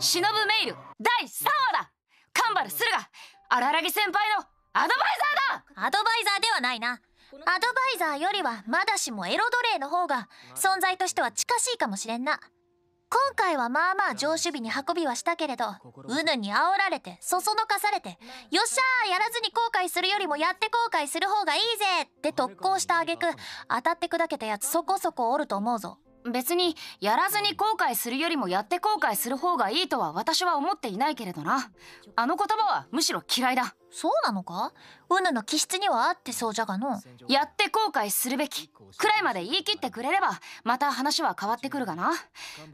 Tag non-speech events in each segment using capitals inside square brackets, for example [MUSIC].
忍メイル第3話だカンバルするが荒木先輩のアドバイザーだアドバイザーではないなアドバイザーよりはまだしもエロ奴隷の方が存在としては近しいかもしれんな今回はまあまあ上守備に運びはしたけれどうぬに煽られてそそのかされてよっしゃーやらずに後悔するよりもやって後悔する方がいいぜって特攻した挙句当たって砕けたやつそこそこおると思うぞ別にやらずに後悔するよりもやって後悔する方がいいとは私は思っていないけれどなあの言葉はむしろ嫌いだそうなのかうぬの気質にはあってそうじゃがのやって後悔するべきくらいまで言い切ってくれればまた話は変わってくるがな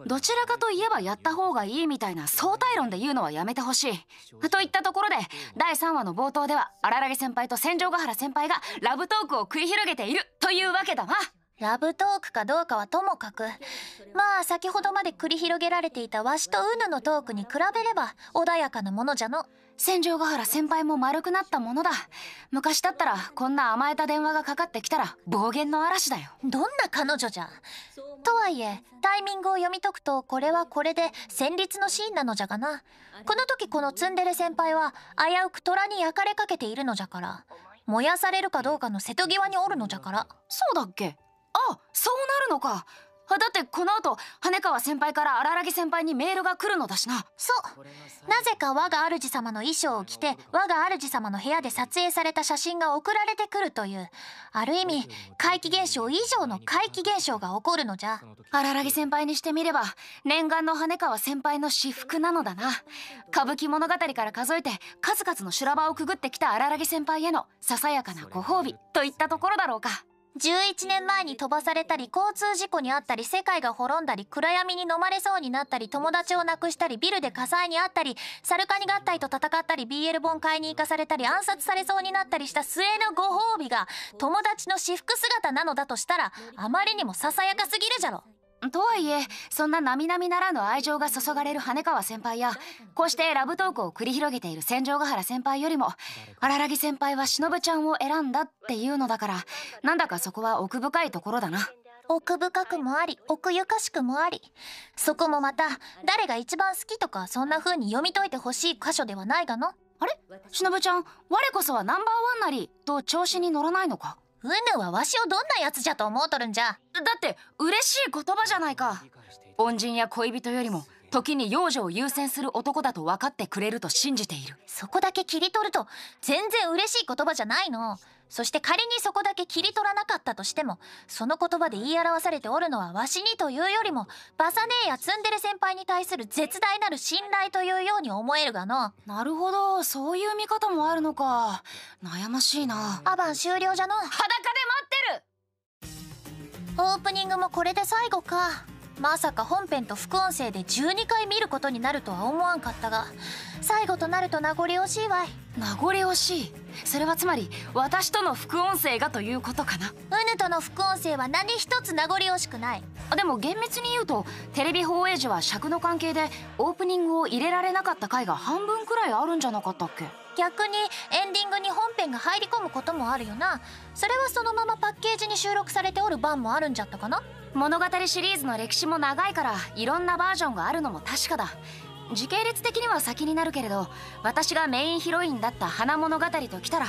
どちらかといえばやった方がいいみたいな相対論で言うのはやめてほしいといったところで第3話の冒頭では荒木先輩と戦場ヶ原先輩がラブトークを繰り広げているというわけだなラブトークかどうかはともかくまあ先ほどまで繰り広げられていたわしとウヌのトークに比べれば穏やかなものじゃの戦場ヶ原先輩も丸くなったものだ昔だったらこんな甘えた電話がかかってきたら暴言の嵐だよどんな彼女じゃとはいえタイミングを読み解くとこれはこれで戦慄のシーンなのじゃがなこの時このツンデレ先輩は危うく虎に焼かれかけているのじゃから燃やされるかどうかの瀬戸際におるのじゃからそうだっけあそうなるのかだってこの後羽川先輩から荒木先輩にメールが来るのだしなそうなぜか我が主様の衣装を着て我が主様の部屋で撮影された写真が送られてくるというある意味怪奇現象以上の怪奇現象が起こるのじゃ荒木先輩にしてみれば念願の羽川先輩の私服なのだな歌舞伎物語から数えて数々の修羅場をくぐってきた荒木先輩へのささやかなご褒美といったところだろうか11年前に飛ばされたり交通事故に遭ったり世界が滅んだり暗闇に飲まれそうになったり友達を亡くしたりビルで火災にあったりサルカニ合体と戦ったり BL 本買いに行かされたり暗殺されそうになったりした末のご褒美が友達の私服姿なのだとしたらあまりにもささやかすぎるじゃろ。とはいえそんな並々ならぬ愛情が注がれる羽川先輩やこうしてラブトークを繰り広げている戦場ヶ原先輩よりも荒木先輩は忍ちゃんを選んだっていうのだからなんだかそこは奥深いところだな奥深くもあり奥ゆかしくもありそこもまた誰が一番好きとかそんな風に読み解いてほしい箇所ではないがのあれ忍ちゃん我こそはナンバーワンなりと調子に乗らないのかうぬはわしをどんなやつじゃと思うとるんじゃだって嬉しい言葉じゃないか恩人や恋人よりも時に幼女を優先する男だと分かってくれると信じているそこだけ切り取ると全然嬉しい言葉じゃないのそして仮にそこだけ切り取らなかったとしてもその言葉で言い表されておるのはわしにというよりもバサーやツンデレ先輩に対する絶大なる信頼というように思えるがのなるほどそういう見方もあるのか悩ましいなアバン終了じゃの裸で待ってるオープニングもこれで最後かまさか本編と副音声で12回見ることになるとは思わんかったが最後となると名残惜しいわい名残惜しいそれはつまり私との副音声がということかなうぬとの副音声は何一つ名残惜しくないでも厳密に言うとテレビ放映時は尺の関係でオープニングを入れられなかった回が半分くらいあるんじゃなかったっけ逆にエンディングに本編が入り込むこともあるよなそれはそのままパッケージに収録されておる版もあるんじゃったかな物語シリーズの歴史も長いからいろんなバージョンがあるのも確かだ時系列的には先になるけれど私がメインヒロインだった花物語ときたら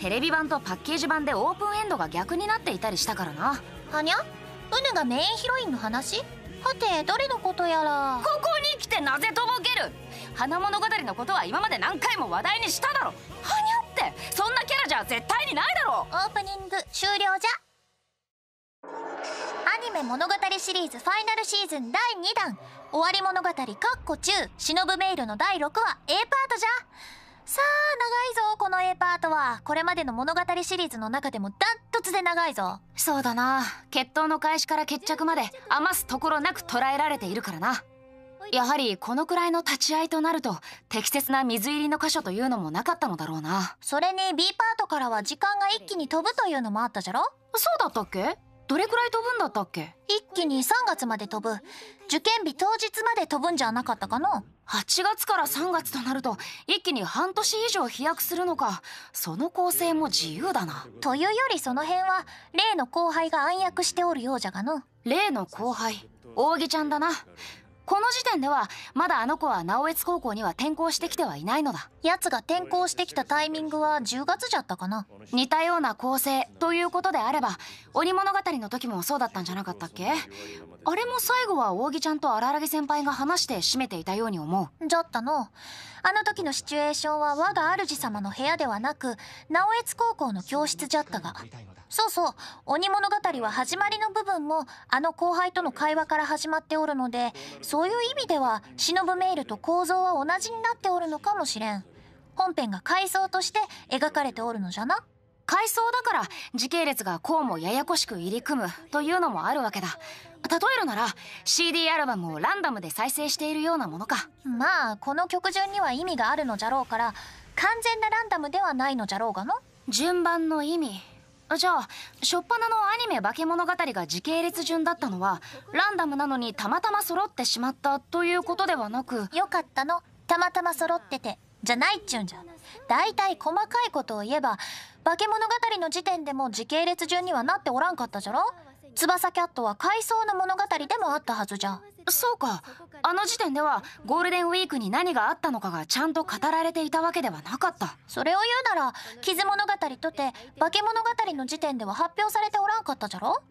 テレビ版とパッケージ版でオープンエンドが逆になっていたりしたからなはにゃうぬがメインヒロインの話はてどれのことやらここに来てなぜとぼける花物語のことは今まで何回も話題にしただろはにゃってそんなキャラじゃ絶対にないだろオープニング終了じゃアニメ物語シリーズファイナルシーズン第2弾「終わり物語」かっこ中「忍メイル」の第6話 A パートじゃさあ長いぞこの A パートはこれまでの物語シリーズの中でもダントツで長いぞそうだな決闘の開始から決着まで余すところなく捉えられているからなやはりこのくらいの立ち会いとなると適切な水入りの箇所というのもなかったのだろうなそれに B パートからは時間が一気に飛ぶというのもあったじゃろそうだったっけどれくらい飛ぶんだったっけ一気に3月まで飛ぶ受験日当日まで飛ぶんじゃなかったかの8月から3月となると一気に半年以上飛躍するのかその構成も自由だなというよりその辺は例の後輩が暗躍しておるようじゃがの例の後輩扇ちゃんだなこの時点ではまだあの子は直江津高校には転校してきてはいないのだ奴が転校してきたタイミングは10月じゃったかな似たような構成ということであれば鬼物語の時もそうだったんじゃなかったっけあれも最後は扇ちゃんと荒木先輩が話して締めていたように思うじゃったのあの時のシチュエーションは我が主様の部屋ではなく直江津高校の教室じゃったがそうそう鬼物語は始まりの部分もあの後輩との会話から始まっておるのでそういう意味では忍メールと構造は同じになっておるのかもしれん本編が階層として描かれておるのじゃな階層だから時系列がこうもややこしく入り組むというのもあるわけだ例えるなら CD アルバムをランダムで再生しているようなものかまあこの曲順には意味があるのじゃろうから完全なランダムではないのじゃろうがの順番の意味じゃあ初っ端のアニメ「化け物語」が時系列順だったのはランダムなのにたまたま揃ってしまったということではなくよかったのたまたま揃っててじゃないっちゅうんじゃ大体細かいことを言えば「化け物語」の時点でも時系列順にはなっておらんかったじゃろ翼キャットは回想の物語でもあったはずじゃそうかあの時点ではゴールデンウィークに何があったのかがちゃんと語られていたわけではなかったそれを言うなら「傷物語」とて「化け物語」の時点では発表されておらんかったじゃろ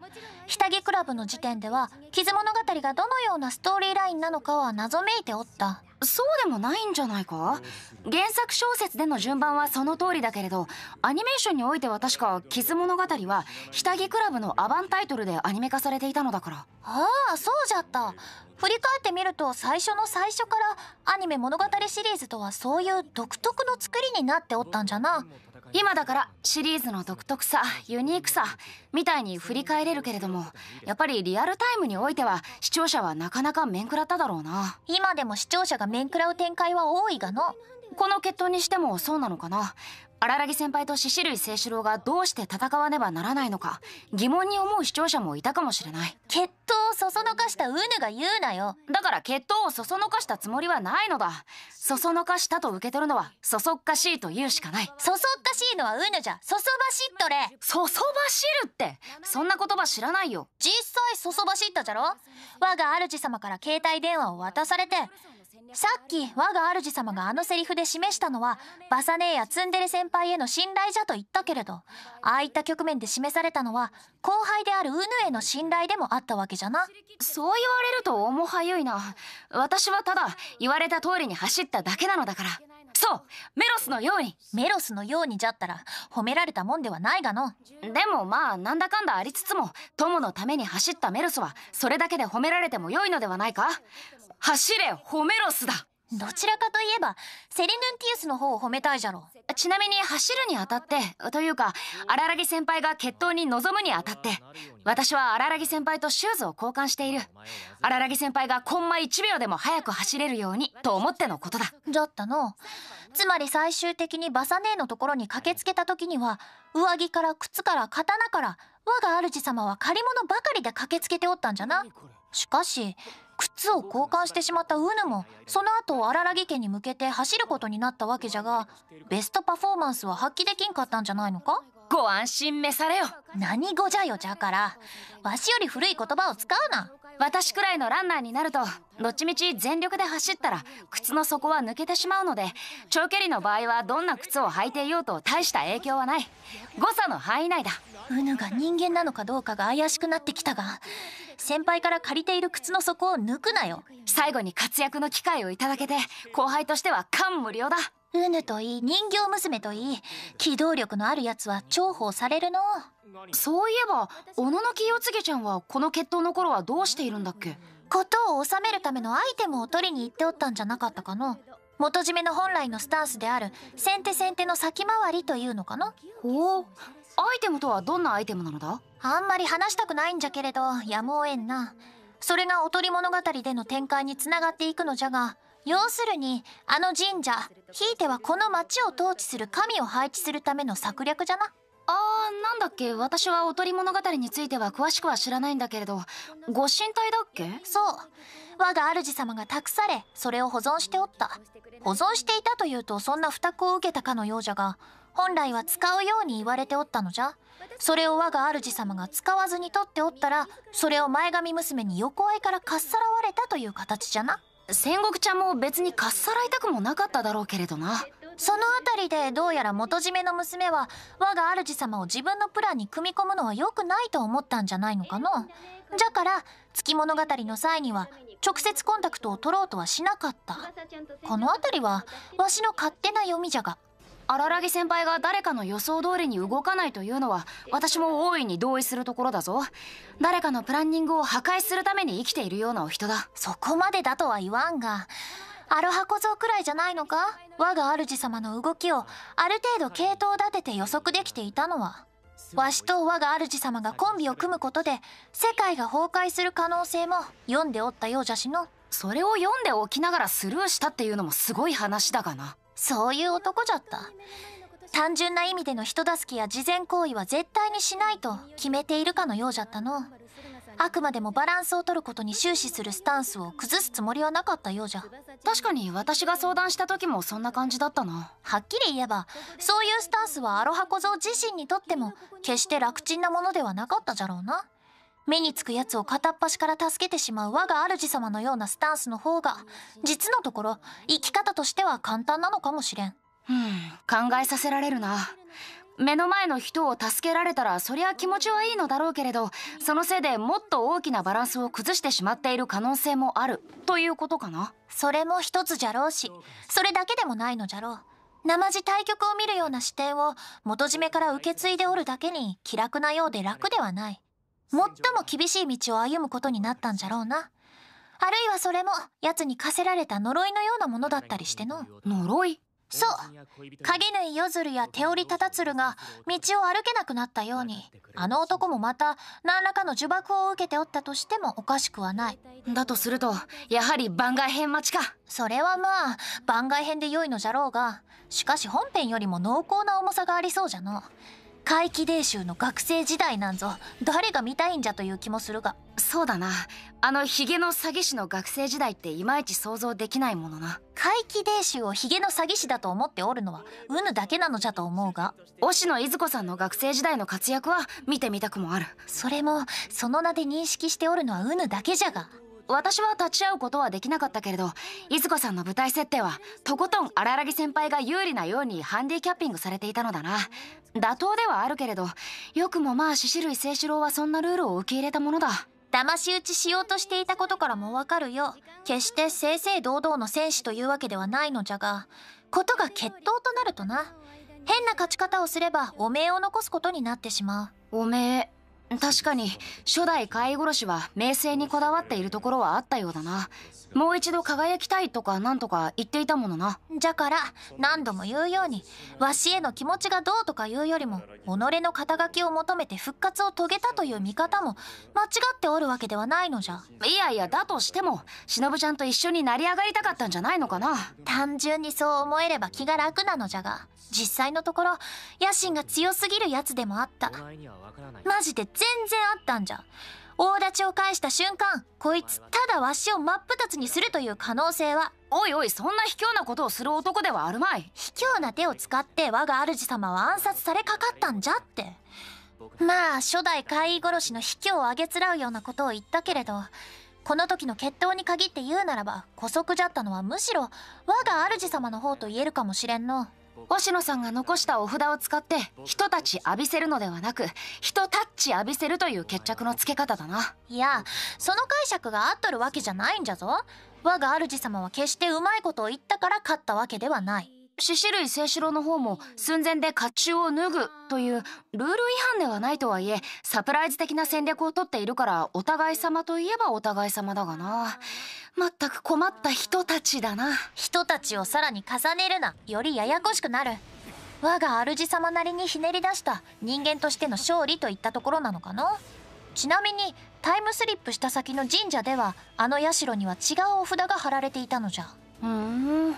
下着クラブの時点では傷物語がどのようなストーリーラインなのかは謎めいておったそうでもないんじゃないか原作小説での順番はその通りだけれどアニメーションにおいては確か「傷物語」は下着クラブのアバンタイトルでアニメ化されていたのだからああそうじゃった振り返ってみると最初の最初からアニメ物語シリーズとはそういう独特の作りになっておったんじゃな今だからシリーズの独特さユニークさみたいに振り返れるけれどもやっぱりリアルタイムにおいては視聴者はなかなか面食らっただろうな今でも視聴者が面食らう展開は多いがのこの決闘にしてもそうなのかな荒木先輩と獅子類清志郎がどうして戦わねばならないのか疑問に思う視聴者もいたかもしれない決闘をそそのかしたウヌが言うなよだから決闘をそそのかしたつもりはないのだそそのかしたと受け取るのはそそっかしいと言うしかないそそっかしいのはウヌじゃそそばしっとれそそばしるってそんな言葉知らないよ実際そそばしったじゃろ我が主様から携帯電話を渡されてさっき我が主様があのセリフで示したのはバサネーやツンデレ先輩への信頼じゃと言ったけれどああいった局面で示されたのは後輩であるウヌへの信頼でもあったわけじゃなそう言われると重はゆいな私はただ言われた通りに走っただけなのだからそうメロスのようにメロスのようにじゃったら褒められたもんではないがのでもまあなんだかんだありつつも友のために走ったメロスはそれだけで褒められても良いのではないか走れホメロスだどちらかといえばセリヌンティウスの方を褒めたいじゃろちなみに走るにあたってというか荒木先輩が決闘に臨むにあたって私は荒木先輩とシューズを交換している荒木先輩がコンマ1秒でも早く走れるようにと思ってのことだだったのつまり最終的にバサ姉のところに駆けつけた時には上着から靴から刀から我が主様は借り物ばかりで駆けつけておったんじゃなしかし靴を交換してしまったウヌもその後荒木家に向けて走ることになったわけじゃがベストパフォーマンスは発揮できんかったんじゃないのかご安心召されよ何語じゃよじゃからわしより古い言葉を使うな私くらいのランナーになるとどっちみち全力で走ったら靴の底は抜けてしまうので長距離の場合はどんな靴を履いていようと大した影響はない誤差の範囲内だうぬが人間なのかどうかが怪しくなってきたが先輩から借りている靴の底を抜くなよ最後に活躍の機会をいただけて後輩としては感無量だうぬといい人形娘といい機動力のあるやつは重宝されるのそういえば小野の清継ちゃんはこの決闘の頃はどうしているんだっけことを収めるためのアイテムを取りに行っておったんじゃなかったかの元締めの本来のスタンスである先手先手の先回りというのかなおうアイテムとはどんなアイテムなのだあんまり話したくないんじゃけれどやむをえんなそれがおとり物語での展開につながっていくのじゃが要するにあの神社ひいてはこの町を統治する神を配置するための策略じゃなあーなんだっけ私はおとり物語については詳しくは知らないんだけれどご神体だっけそう我が主様が託されそれを保存しておった保存していたというとそんな負託を受けたかのようじゃが本来は使うように言われておったのじゃそれを我が主様が使わずに取っておったらそれを前髪娘に横いからかっさらわれたという形じゃな戦国ちゃんも別にかっさらいたくもなかっただろうけれどなその辺りでどうやら元締めの娘は我が主様を自分のプランに組み込むのは良くないと思ったんじゃないのかのじゃから月物語の際には直接コンタクトを取ろうとはしなかったこの辺りはわしの勝手な読みじゃが荒ら先輩が誰かの予想通りに動かないというのは私も大いに同意するところだぞ誰かのプランニングを破壊するために生きているようなお人だそこまでだとは言わんがアロハコ像くらいじゃないのか我が主様の動きをある程度系統立てて予測できていたのはわしと我が主様がコンビを組むことで世界が崩壊する可能性も読んでおったようじゃしのそれを読んでおきながらスルーしたっていうのもすごい話だがなそういう男じゃった。単純な意味での人助けや事前行為は絶対にしないと決めているかのようじゃったの。あくまでもバランスを取ることに終始するスタンスを崩すつもりはなかったようじゃ確かに私が相談した時もそんな感じだったなはっきり言えばそういうスタンスはアロハ小僧自身にとっても決して楽ちんなものではなかったじゃろうな目につくやつを片っ端から助けてしまう我が主様のようなスタンスの方が実のところ生き方としては簡単なのかもしれんうん考えさせられるな目の前の人を助けられたらそりゃ気持ちはいいのだろうけれどそのせいでもっと大きなバランスを崩してしまっている可能性もあるということかなそれも一つじゃろうしそれだけでもないのじゃろう生地対局を見るような視点を元締めから受け継いでおるだけに気楽なようで楽ではない最も厳しい道を歩むことになったんじゃろうなあるいはそれも奴に課せられた呪いのようなものだったりしての呪いそう影縫い夜鶴や手織忠鶴が道を歩けなくなったようにあの男もまた何らかの呪縛を受けておったとしてもおかしくはないだとするとやはり番外編待ちかそれはまあ番外編で良いのじゃろうがしかし本編よりも濃厚な重さがありそうじゃの怪奇伝習の学生時代なんぞ誰が見たいんじゃという気もするがそうだなあのヒゲの詐欺師の学生時代っていまいち想像できないものな怪奇伝習をヒゲの詐欺師だと思っておるのはうぬだけなのじゃと思うが押野いず子さんの学生時代の活躍は見てみたくもあるそれもその名で認識しておるのはうぬだけじゃが私は立ち会うことはできなかったけれどいずこさんの舞台設定はとことん荒木先輩が有利なようにハンディキャッピングされていたのだな妥当ではあるけれどよくもまあ獅子類清志郎はそんなルールを受け入れたものだ騙し討ちしようとしていたことからもわかるよ決して正々堂々の戦士というわけではないのじゃがことが決闘となるとな変な勝ち方をすれば汚名を残すことになってしまう汚名確かに初代飼い。殺しは名声にこだわっているところはあったようだなもう一度輝きたいとかなんとか言っていたものなじゃから何度も言うようにわしへの気持ちがどうとか言うよりも己の肩書きを求めて復活を遂げたという見方も間違っておるわけではないのじゃいやいやだとしてもしのぶちゃんと一緒になり上がりたかったんじゃないのかな単純にそう思えれば気が楽なのじゃが実際のところ野心が強すぎるやつでもあったマジで全然あったんじゃ大立ちを返した瞬間こいつただわしを真っ二つにするという可能性はおいおいそんな卑怯なことをする男ではあるまい卑怯な手を使って我が主様は暗殺されかかったんじゃってまあ初代怪異殺しの卑怯をあげつらうようなことを言ったけれどこの時の決闘に限って言うならば姑息じゃったのはむしろ我が主様の方と言えるかもしれんの星野さんが残したお札を使って人たち浴びせるのではなく人タッチ浴びせるという決着のつけ方だないやその解釈が合っとるわけじゃないんじゃぞ我が主様は決してうまいことを言ったから勝ったわけではない獅子類清志郎の方も寸前で甲冑を脱ぐというルール違反ではないとはいえサプライズ的な戦略をとっているからお互い様といえばお互い様だがな全く困った人たちだな人たちをさらに重ねるなよりややこしくなる我が主様なりにひねり出した人間としての勝利といったところなのかなちなみにタイムスリップした先の神社ではあの社には違うお札が貼られていたのじゃふん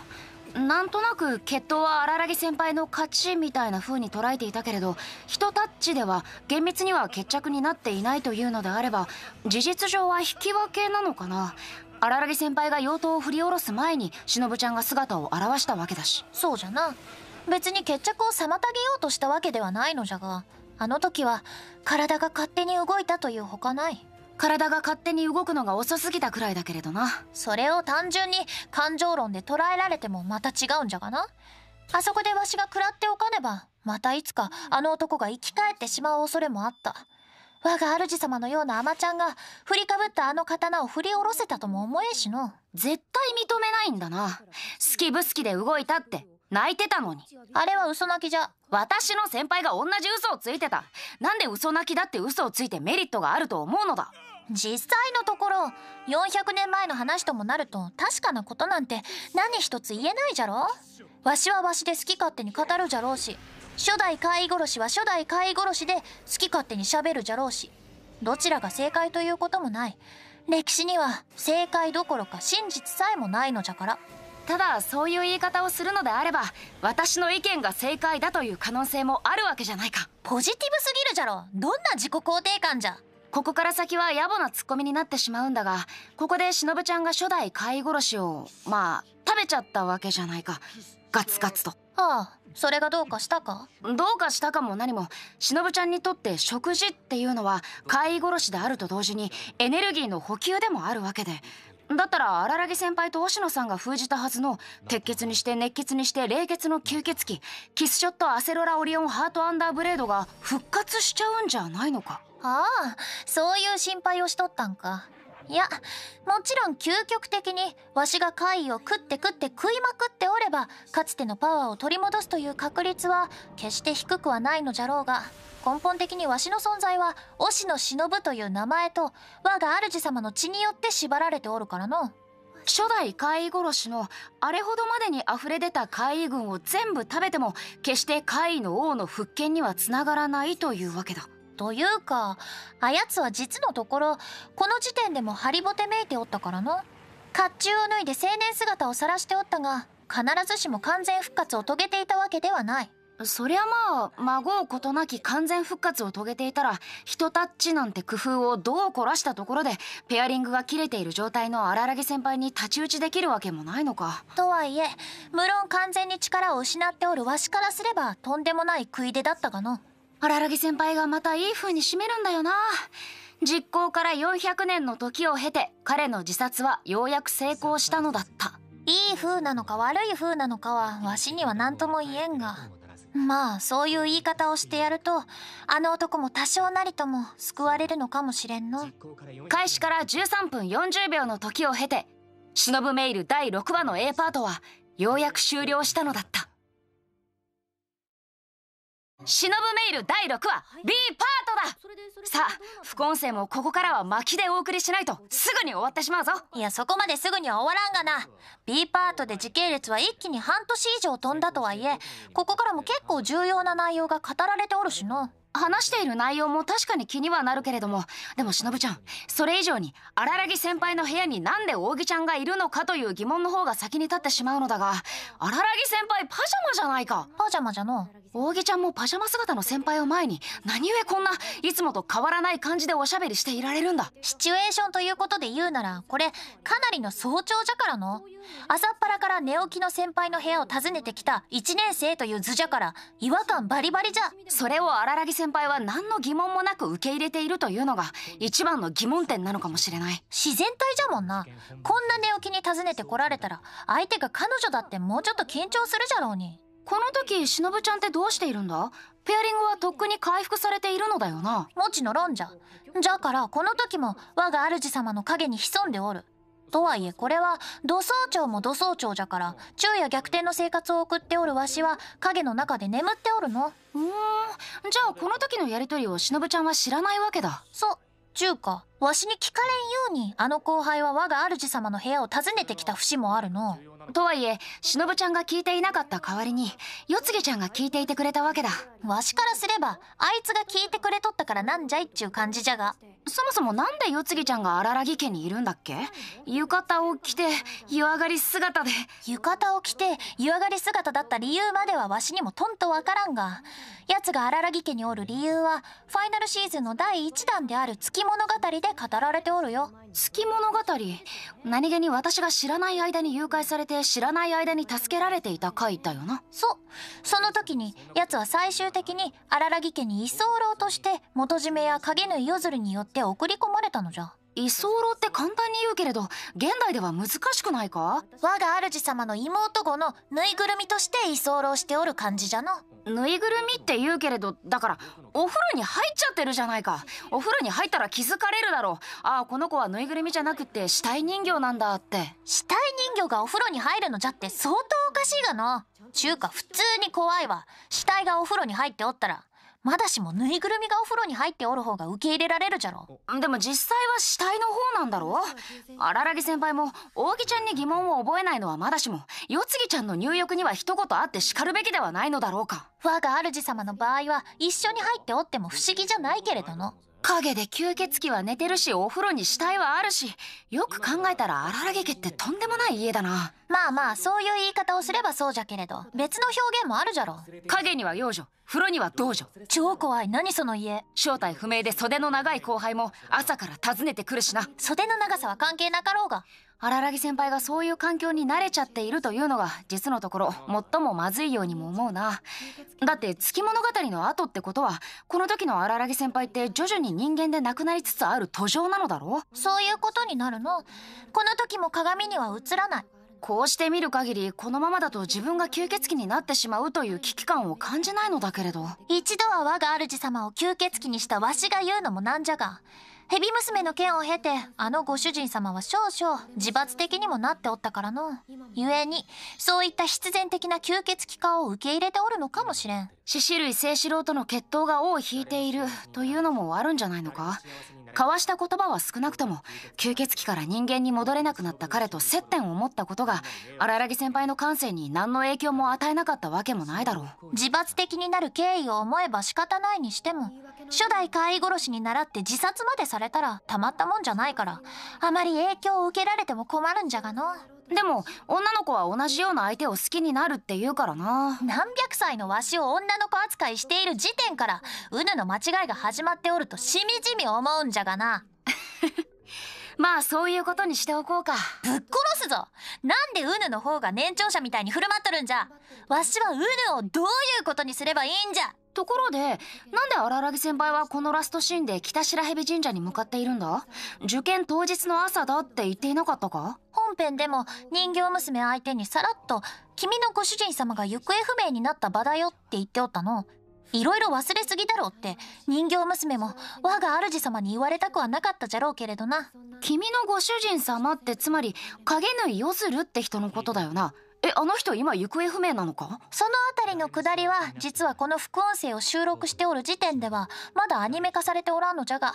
なんとなく決闘は荒木先輩の勝ちみたいな風に捉えていたけれど一タッチでは厳密には決着になっていないというのであれば事実上は引き分けなのかな荒木先輩が妖刀を振り下ろす前に忍ちゃんが姿を現したわけだしそうじゃな別に決着を妨げようとしたわけではないのじゃがあの時は体が勝手に動いたというほかない体が勝手に動くのが遅すぎたくらいだけれどなそれを単純に感情論で捉えられてもまた違うんじゃがなあそこでわしが食らっておかねばまたいつかあの男が生き返ってしまう恐れもあった我が主様のようなアマちゃんが振りかぶったあの刀を振り下ろせたとも思えしの絶対認めないんだな好き不好きで動いたって泣いてたのにあれは嘘泣きじゃ私の先輩が同じ嘘をついてたなんで嘘泣きだって嘘をついてメリットがあると思うのだ実際のところ400年前の話ともなると確かなことなんて何一つ言えないじゃろわしはわしで好き勝手に語るじゃろうし初代貝殺しは初代貝殺しで好き勝手にしゃべるじゃろうしどちらが正解ということもない歴史には正解どころか真実さえもないのじゃからただそういう言い方をするのであれば私の意見が正解だという可能性もあるわけじゃないかポジティブすぎるじゃろどんな自己肯定感じゃここから先は野暮なツッコミになってしまうんだがここでしのぶちゃんが初代飼い殺しをまあ食べちゃったわけじゃないかガツガツとああそれがどうかしたかどうかしたかも何もしのぶちゃんにとって食事っていうのは飼い殺しであると同時にエネルギーの補給でもあるわけでだったら荒木先輩と星野さんが封じたはずの鉄血にして熱血にして冷血の吸血鬼キスショットアセロラオリオンハートアンダーブレードが復活しちゃうんじゃないのかああそういう心配をしとったんかいやもちろん究極的にわしが怪異を食って食って食いまくっておればかつてのパワーを取り戻すという確率は決して低くはないのじゃろうが根本的にわしの存在は忍の忍という名前と我が主様の血によって縛られておるからの。初代怪異殺しのあれほどまでに溢れ出た怪異軍を全部食べても決して怪異の王の復権にはつながらないというわけだ。というかあやつは実のところこの時点でもハリボテめいておったからの甲冑を脱いで青年姿を晒しておったが必ずしも完全復活を遂げていたわけではないそりゃまあ孫を事なき完全復活を遂げていたら人タッチなんて工夫をどう凝らしたところでペアリングが切れている状態の荒ら先輩に太刀打ちできるわけもないのか。とはいえ無論完全に力を失っておるわしからすればとんでもない食い出だったがの。荒木先輩がまたいい風に締めるんだよな実行から400年の時を経て彼の自殺はようやく成功したのだったいい風なのか悪い風なのかはわしには何とも言えんがまあそういう言い方をしてやるとあの男も多少なりとも救われるのかもしれんの開始から13分40秒の時を経て忍メイル第6話の A パートはようやく終了したのだった忍メイル第6話 B パートださあ副音声もここからは巻きでお送りしないとすぐに終わってしまうぞいやそこまですぐには終わらんがな B パートで時系列は一気に半年以上飛んだとはいえここからも結構重要な内容が語られておるしの話している内容も確かに気にはなるけれどもでもしのぶちゃんそれ以上に荒らぎ先輩の部屋になんで扇ちゃんがいるのかという疑問の方が先に立ってしまうのだが荒らぎ先輩パジャマじゃないかパジャマじゃの扇ちゃんもパジャマ姿の先輩を前に何故こんないつもと変わらない感じでおしゃべりしていられるんだシチュエーションということで言うならこれかなりの早朝じゃからの朝っぱらから寝起きの先輩の部屋を訪ねてきた1年生という図じゃから違和感バリバリじゃそれを荒らぎ先先輩は何の疑問もなく受け入れているというのが一番の疑問点なのかもしれない自然体じゃもんなこんな寝起きに訪ねてこられたら相手が彼女だってもうちょっと緊張するじゃろうにこの時しのぶちゃんってどうしているんだペアリングはとっくに回復されているのだよなもちのろんじゃじゃからこの時も我が主様の影に潜んでおるとはいえこれは土葬長も土葬長じゃから昼夜逆転の生活を送っておるわしは影の中で眠っておるのふんじゃあこの時のやりとりをしのぶちゃんは知らないわけだそうちゅうかわしに聞かれんようにあの後輩は我が主様の部屋を訪ねてきた節もあるのとはいえ忍ちゃんが聞いていなかった代わりに世継ちゃんが聞いていてくれたわけだわしからすればあいつが聞いてくれとったからなんじゃいっちゅう感じじゃがそもそもなんで世継ちゃんが荒木家にいるんだっけ浴衣を着て湯上がり姿で浴衣を着て湯上がり姿だった理由まではわしにもとんとわからんが奴が荒木家におる理由はファイナルシーズンの第1弾である月物語でして語られておるよ月物語何気に私が知らない間に誘拐されて知らない間に助けられていた回だよなそうその時に奴は最終的に荒木家に居候として元締めや影縫夜鶴によって送り込まれたのじゃ居候って簡単に言うけれど現代では難しくないか我が主様の妹子のぬいぐるみとして居候しておる感じじゃのぬいぐるみって言うけれどだからお風呂に入っちゃってるじゃないかお風呂に入ったら気づかれるだろうああこの子はぬいぐるみじゃなくて死体人形なんだって死体人形がお風呂に入るのじゃって相当おかしいがのちゅうか普通に怖いわ死体がお風呂に入っておったらまだしもぬいぐるみがお風呂に入っておる方が受け入れられるじゃろでも実際は死体の方なんだろ荒木先輩も扇ちゃんに疑問を覚えないのはまだしも世継ぎちゃんの入浴には一言あって叱るべきではないのだろうか我が主様の場合は一緒に入っておっても不思議じゃないけれどの影で吸血鬼は寝てるしお風呂に死体はあるしよく考えたら荒らげ家ってとんでもない家だなまあまあそういう言い方をすればそうじゃけれど別の表現もあるじゃろ影には幼女風呂には道女超怖い何その家正体不明で袖の長い後輩も朝から訪ねてくるしな袖の長さは関係なかろうが荒木先輩がそういう環境に慣れちゃっているというのが実のところ最もまずいようにも思うなだって月物語の後ってことはこの時の荒木先輩って徐々に人間でなくなりつつある途上なのだろそういうことになるのこの時も鏡には映らないこうして見る限りこのままだと自分が吸血鬼になってしまうという危機感を感じないのだけれど一度は我が主様を吸血鬼にしたわしが言うのもなんじゃが蛇娘の件を経てあのご主人様は少々自罰的にもなっておったからの故にそういった必然的な吸血鬼化を受け入れておるのかもしれん獅子類清志郎との決闘が尾を引いているというのもあるんじゃないのか交わした言葉は少なくとも吸血鬼から人間に戻れなくなった彼と接点を持ったことが荒木先輩の感性に何の影響も与えなかったわけもないだろう自罰的になる経緯を思えば仕方ないにしても初代怪異殺しに倣って自殺までされたらたまったもんじゃないからあまり影響を受けられても困るんじゃがのでも女の子は同じような相手を好きになるって言うからな何百歳のわしを女の子扱いしている時点からうぬの間違いが始まっておるとしみじみ思うんじゃがな [LAUGHS] まあそういうことにしておこうかぶっ殺すぞなんでうぬの方が年長者みたいに振る舞っとるんじゃわしはうぬをどういうことにすればいいんじゃところで、なんで荒木先輩はこのラストシーンで北白蛇神社に向かっているんだ受験当日の朝だって言っていなかったか本編でも人形娘相手にさらっと「君のご主人様が行方不明になった場だよ」って言っておったの。いろいろ忘れすぎだろって人形娘も我が主様に言われたくはなかったじゃろうけれどな君のご主人様ってつまり影縫いよずるって人のことだよなえあの人今行方不明なのかその辺りのくだりは実はこの副音声を収録しておる時点ではまだアニメ化されておらんのじゃが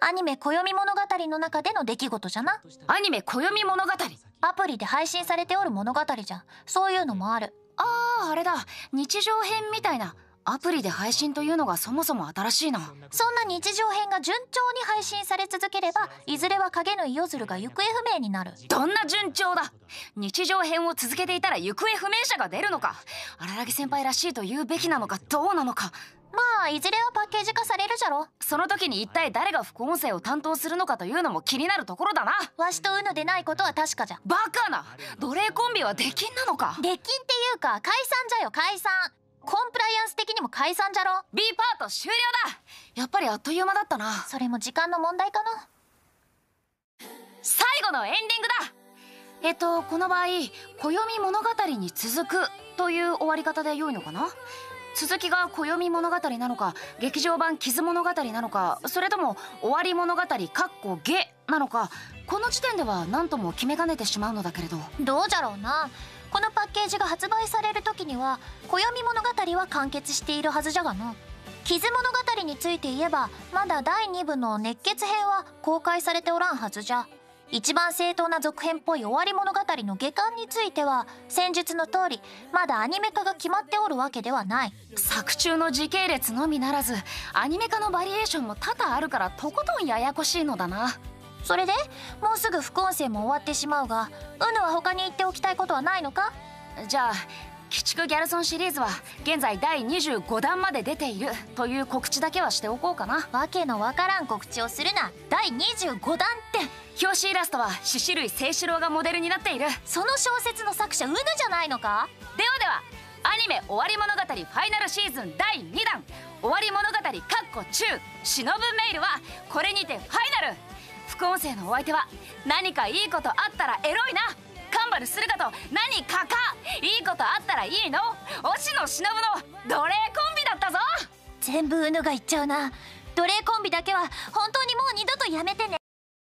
アニメ「暦物語」の中での出来事じゃなアニメ「暦物語」アプリで配信されておる物語じゃそういうのもあるあああれだ日常編みたいなアプリで配信というのがそもそも新しいなそんな日常編が順調に配信され続ければいずれは影の夜鶴が行方不明になるどんな順調だ日常編を続けていたら行方不明者が出るのか荒木先輩らしいと言うべきなのかどうなのかまあいずれはパッケージ化されるじゃろその時に一体誰が副音声を担当するのかというのも気になるところだなわしとうぬでないことは確かじゃバカな奴隷コンビは出禁なのか出禁っていうか解散じゃよ解散コンプライアンス的にも解散じゃろ B パート終了だやっぱりあっという間だったなそれも時間の問題かな最後のエンディングだえっとこの場合「暦物語に続く」という終わり方で良いのかな続きが暦物語なのか劇場版傷物語なのかそれとも終わり物語かっこ下なのかこの時点では何とも決めかねてしまうのだけれどどうじゃろうなこのパッケージが発売される時には暦物語は完結しているはずじゃがの傷物語について言えばまだ第2部の熱血編は公開されておらんはずじゃ一番正当な続編っぽい終わり物語の下巻については戦術の通りまだアニメ化が決まっておるわけではない作中の時系列のみならずアニメ化のバリエーションも多々あるからとことんややこしいのだなそれでもうすぐ副音声も終わってしまうがうぬは他に言っておきたいことはないのかじゃあ「鬼畜ギャルソン」シリーズは現在第25弾まで出ているという告知だけはしておこうかなわけのわからん告知をするな第25弾って表紙イラストは獅子類清志郎がモデルになっているその小説の作者うぬじゃないのかではではアニメ「終わり物語ファイナルシーズン第2弾」「終わり物語」かっこ中忍メイルはこれにてファイナル副音声のお相手は何かいいことあったらエロいなカンバルするかと何かかいいことあったらいいのし野忍の奴隷コンビだったぞ全部うぬが言っちゃうな奴隷コンビだけは本当にもう二度とやめてね